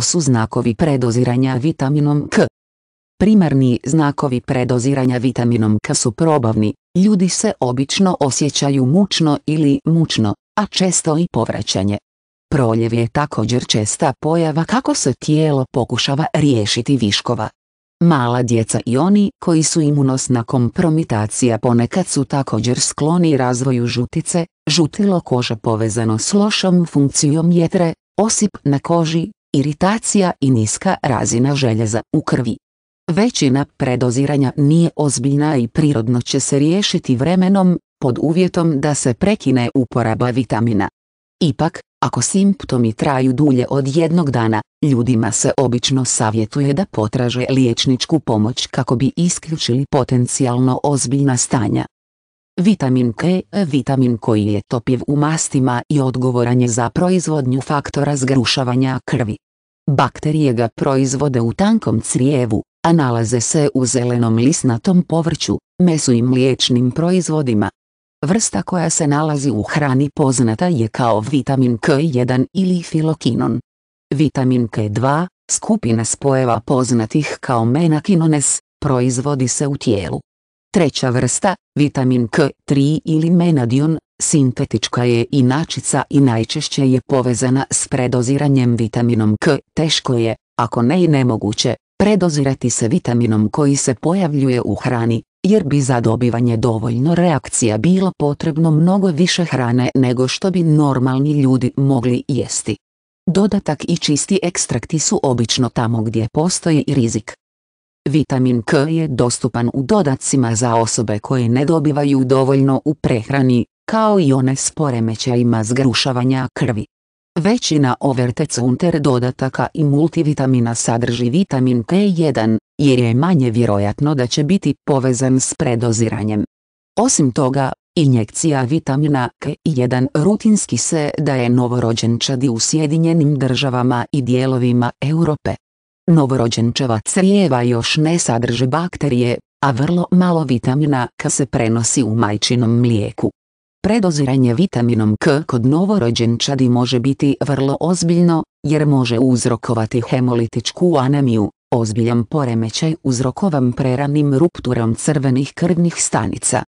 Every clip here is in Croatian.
su znakovi predoziranja vitaminom K. Primarni znakovi predoziranja vitaminom K su probavni, ljudi se obično osjećaju mučno ili mučno, a često i povraćanje. Proljev je također česta pojava kako se tijelo pokušava riješiti viškova. Mala djeca i oni koji su imunosna kompromitacija ponekad su također skloni razvoju žutice, žutilo kože povezano s lošom funkcijom jetre, osip na koži, iritacija i niska razina željeza u krvi. Većina predoziranja nije ozbiljna i prirodno će se riješiti vremenom, pod uvjetom da se prekine uporaba vitamina. Ipak, ako simptomi traju dulje od jednog dana, ljudima se obično savjetuje da potraže liječničku pomoć kako bi isključili potencijalno ozbiljna stanja. Vitamin K vitamin koji je topiv u mastima i odgovoran je za proizvodnju faktora zgrušavanja krvi. Bakterije ga proizvode u tankom crijevu, a nalaze se u zelenom lisnatom povrću, mesu i mliječnim proizvodima. Vrsta koja se nalazi u hrani poznata je kao vitamin K1 ili filokinon. Vitamin K2, skupina spojeva poznatih kao menakinones, proizvodi se u tijelu. Treća vrsta, vitamin K3 ili menadion, Sintetička je inačica i najčešće je povezana s predoziranjem vitaminom K. Teško je, ako ne i nemoguće, predozirati se vitaminom koji se pojavljuje u hrani, jer bi za dobivanje dovoljno reakcija bilo potrebno mnogo više hrane nego što bi normalni ljudi mogli jesti. Dodatak i čisti ekstrakti su obično tamo gdje postoji rizik. Vitamin K je dostupan u dodacima za osobe koje ne dobivaju dovoljno u prehrani, kao i one s poremećajima zgrušavanja krvi. Većina overtecunter dodataka i multivitamina sadrži vitamin K1, jer je manje vjerojatno da će biti povezan s predoziranjem. Osim toga, injekcija vitamina K1 rutinski se daje novorođenčadi u Sjedinjenim državama i dijelovima Europe. Novorođenčeva crijeva još ne sadrže bakterije, a vrlo malo vitamina K se prenosi u majčinom mlijeku. Predoziranje vitaminom K kod novorođenčadi može biti vrlo ozbiljno, jer može uzrokovati hemolitičku anemiju, ozbiljan poremećaj uzrokovan preranim rupturom crvenih krvnih stanica.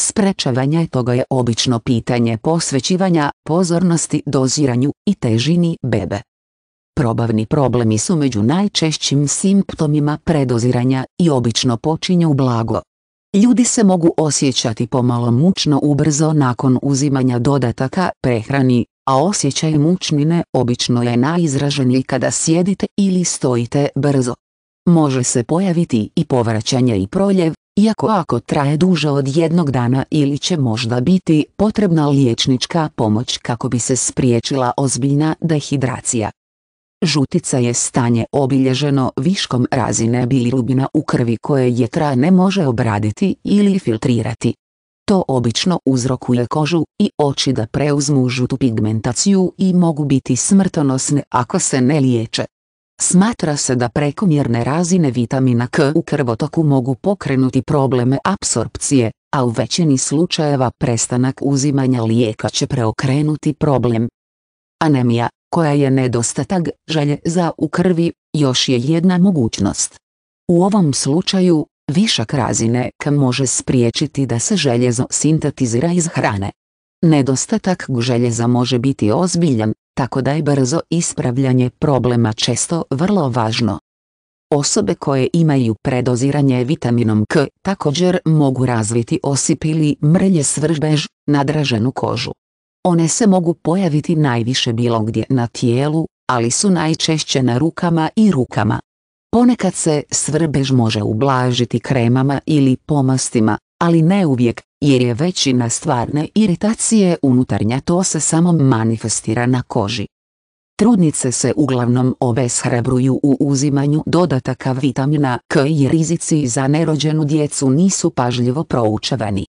Sprečavanje toga je obično pitanje posvećivanja pozornosti doziranju i težini bebe. Probavni problemi su među najčešćim simptomima predoziranja i obično počinju blago, Ljudi se mogu osjećati pomalo mučno ubrzo nakon uzimanja dodataka prehrani, a osjećaj mučnine obično je najizraženiji kada sjedite ili stojite brzo. Može se pojaviti i povraćanje i proljev, iako ako traje duže od jednog dana ili će možda biti potrebna liječnička pomoć kako bi se spriječila ozbiljna dehidracija. Žutica je stanje obilježeno viškom razine bilirubina u krvi koje jetra ne može obraditi ili filtrirati. To obično uzrokuje kožu i oči da preuzmu žutu pigmentaciju i mogu biti smrtonosne ako se ne liječe. Smatra se da prekomjerne razine vitamina K u krvotoku mogu pokrenuti probleme apsorpcije, a u većini slučajeva prestanak uzimanja lijeka će preokrenuti problem. Anemija koja je nedostatak želje za u krvi, još je jedna mogućnost. U ovom slučaju, višak razine K može spriječiti da se željezo sintetizira iz hrane. Nedostatak željeza može biti ozbiljan, tako da je brzo ispravljanje problema često vrlo važno. Osobe koje imaju predoziranje vitaminom K također mogu razviti osip ili mrlje svržbež, nadraženu kožu, one se mogu pojaviti najviše bilo gdje na tijelu, ali su najčešće na rukama i rukama. Ponekad se svrbež može ublažiti kremama ili pomastima, ali ne uvijek, jer je većina stvarne iritacije unutarnja to se samo manifestira na koži. Trudnice se uglavnom obeshrabruju u uzimanju dodataka vitamina K i rizici za nerođenu djecu nisu pažljivo proučavani.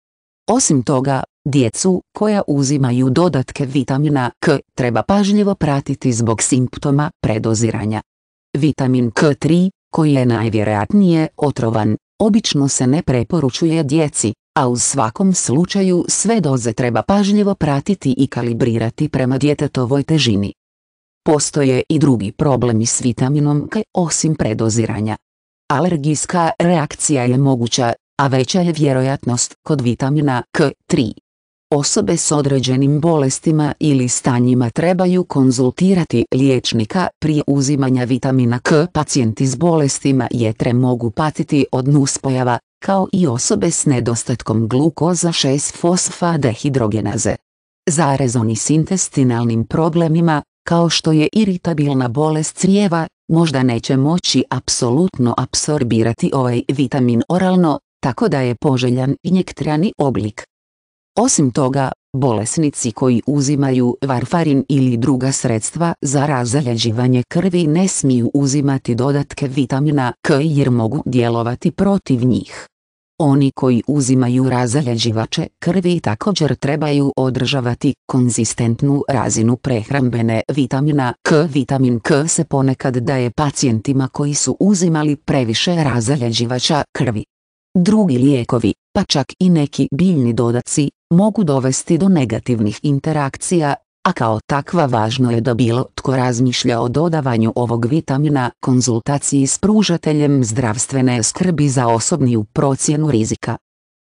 Osim toga, djecu koja uzimaju dodatke vitamina K treba pažljivo pratiti zbog simptoma predoziranja. Vitamin K3, koji je najvjerojatnije otrovan, obično se ne preporučuje djeci, a u svakom slučaju sve doze treba pažljivo pratiti i kalibrirati prema djetetovoj težini. Postoje i drugi problemi s vitaminom K osim predoziranja. Alergijska reakcija je moguća a veća je vjerojatnost kod vitamina K3. Osobe s određenim bolestima ili stanjima trebaju konzultirati liječnika prije uzimanja vitamina K. Pacijenti s bolestima jetre mogu patiti od nuspojava, kao i osobe s nedostatkom glukoza 6-fosfadehidrogenaze. Zarezoni s intestinalnim problemima, kao što je iritabilna bolest crijeva, možda neće moći apsolutno apsorbirati ovaj vitamin oralno, tako da je poželjan injektrani oblik. Osim toga, bolesnici koji uzimaju varfarin ili druga sredstva za razaljeđivanje krvi ne smiju uzimati dodatke vitamina K jer mogu djelovati protiv njih. Oni koji uzimaju razaljeđivače krvi također trebaju održavati konzistentnu razinu prehrambene vitamina K. Vitamin K se ponekad daje pacijentima koji su uzimali previše razaljeđivača krvi. Drugi lijekovi, pa čak i neki biljni dodaci, mogu dovesti do negativnih interakcija, a kao takva važno je da bilo tko razmišlja o dodavanju ovog vitamina konzultaciji s pružateljem zdravstvene skrbi za osobniju procjenu rizika.